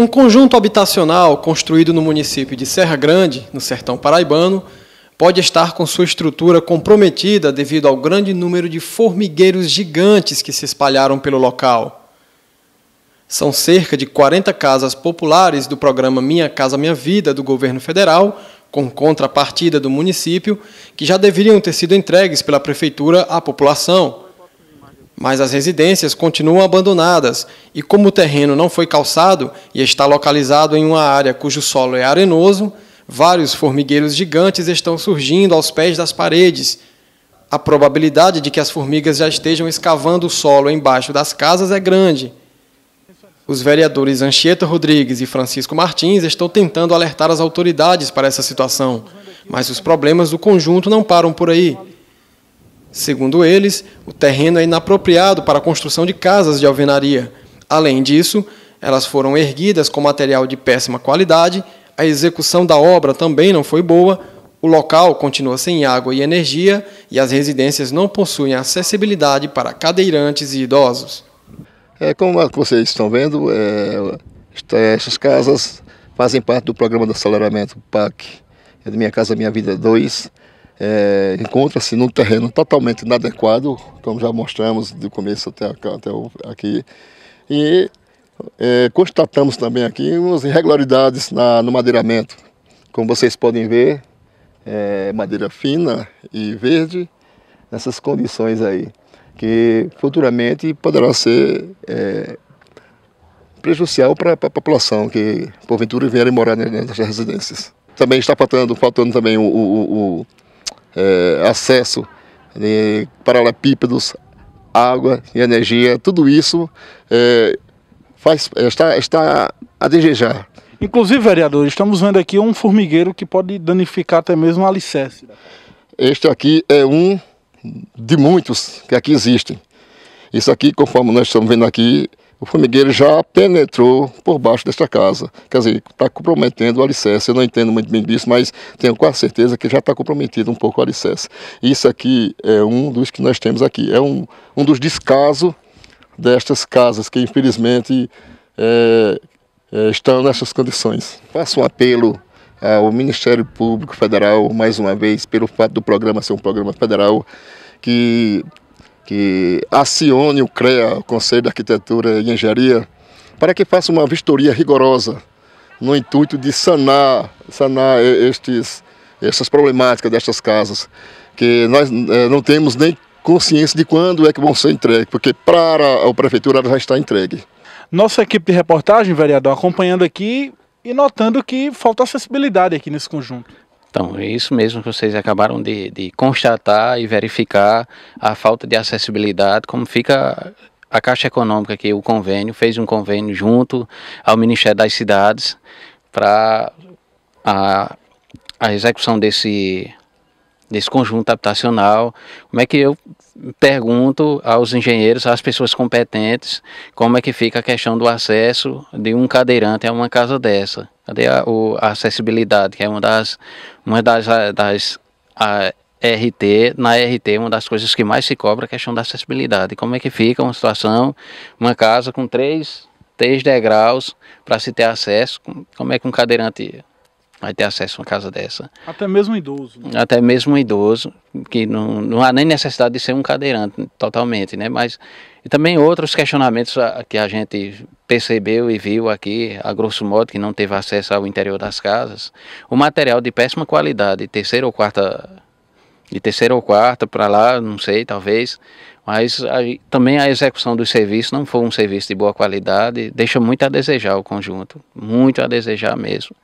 Um conjunto habitacional construído no município de Serra Grande, no sertão paraibano, pode estar com sua estrutura comprometida devido ao grande número de formigueiros gigantes que se espalharam pelo local. São cerca de 40 casas populares do programa Minha Casa Minha Vida do governo federal, com contrapartida do município, que já deveriam ter sido entregues pela prefeitura à população mas as residências continuam abandonadas e, como o terreno não foi calçado e está localizado em uma área cujo solo é arenoso, vários formigueiros gigantes estão surgindo aos pés das paredes. A probabilidade de que as formigas já estejam escavando o solo embaixo das casas é grande. Os vereadores Anchieta Rodrigues e Francisco Martins estão tentando alertar as autoridades para essa situação, mas os problemas do conjunto não param por aí. Segundo eles, o terreno é inapropriado para a construção de casas de alvenaria. Além disso, elas foram erguidas com material de péssima qualidade, a execução da obra também não foi boa, o local continua sem água e energia e as residências não possuem acessibilidade para cadeirantes e idosos. É, como vocês estão vendo, é, essas casas fazem parte do programa de aceleramento PAC, é Minha Casa Minha Vida 2, é, encontra-se num terreno totalmente inadequado, como já mostramos do começo até, até aqui, e é, constatamos também aqui umas irregularidades na, no madeiramento. Como vocês podem ver, é, madeira fina e verde, nessas condições aí, que futuramente poderá ser é, prejudicial para a população que porventura vierem morar nessas residências. Também está faltando, faltando também o, o, o é, acesso de né, paralelepípedos, água e energia, tudo isso é, faz, está, está a desejar. Inclusive, vereador, estamos vendo aqui um formigueiro que pode danificar até mesmo o alicerce. Este aqui é um de muitos que aqui existem. Isso aqui, conforme nós estamos vendo aqui, o formigueiro já penetrou por baixo desta casa. Quer dizer, está comprometendo o alicerce. Eu não entendo muito bem disso, mas tenho quase certeza que já está comprometido um pouco o alicerce. Isso aqui é um dos que nós temos aqui. É um, um dos descasos destas casas que, infelizmente, é, é, estão nessas condições. Faço um apelo ao Ministério Público Federal, mais uma vez, pelo fato do programa ser um programa federal, que que acione o CREA, o Conselho de Arquitetura e Engenharia, para que faça uma vistoria rigorosa no intuito de sanar, sanar estes, essas problemáticas destas casas, que nós eh, não temos nem consciência de quando é que vão ser entregues, porque para a prefeitura já está entregue. Nossa equipe de reportagem, vereador, acompanhando aqui e notando que falta acessibilidade aqui nesse conjunto. Então, é isso mesmo que vocês acabaram de, de constatar e verificar a falta de acessibilidade, como fica a Caixa Econômica aqui o convênio fez um convênio junto ao Ministério das Cidades para a, a execução desse desse conjunto habitacional. Como é que eu pergunto aos engenheiros, às pessoas competentes, como é que fica a questão do acesso de um cadeirante a uma casa dessa? Cadê a, a acessibilidade, que é uma das, uma das, das a, RT, na RT, uma das coisas que mais se cobra é a questão da acessibilidade. Como é que fica uma situação, uma casa com três, três degraus para se ter acesso? Como é que um cadeirante vai ter acesso a uma casa dessa. Até mesmo um idoso. Né? Até mesmo um idoso, que não, não há nem necessidade de ser um cadeirante totalmente, né? Mas e também outros questionamentos que a gente percebeu e viu aqui, a grosso modo, que não teve acesso ao interior das casas. O material de péssima qualidade, terceira ou quarta, de terceira ou quarta para lá, não sei, talvez. Mas também a execução do serviço não foi um serviço de boa qualidade, deixa muito a desejar o conjunto, muito a desejar mesmo.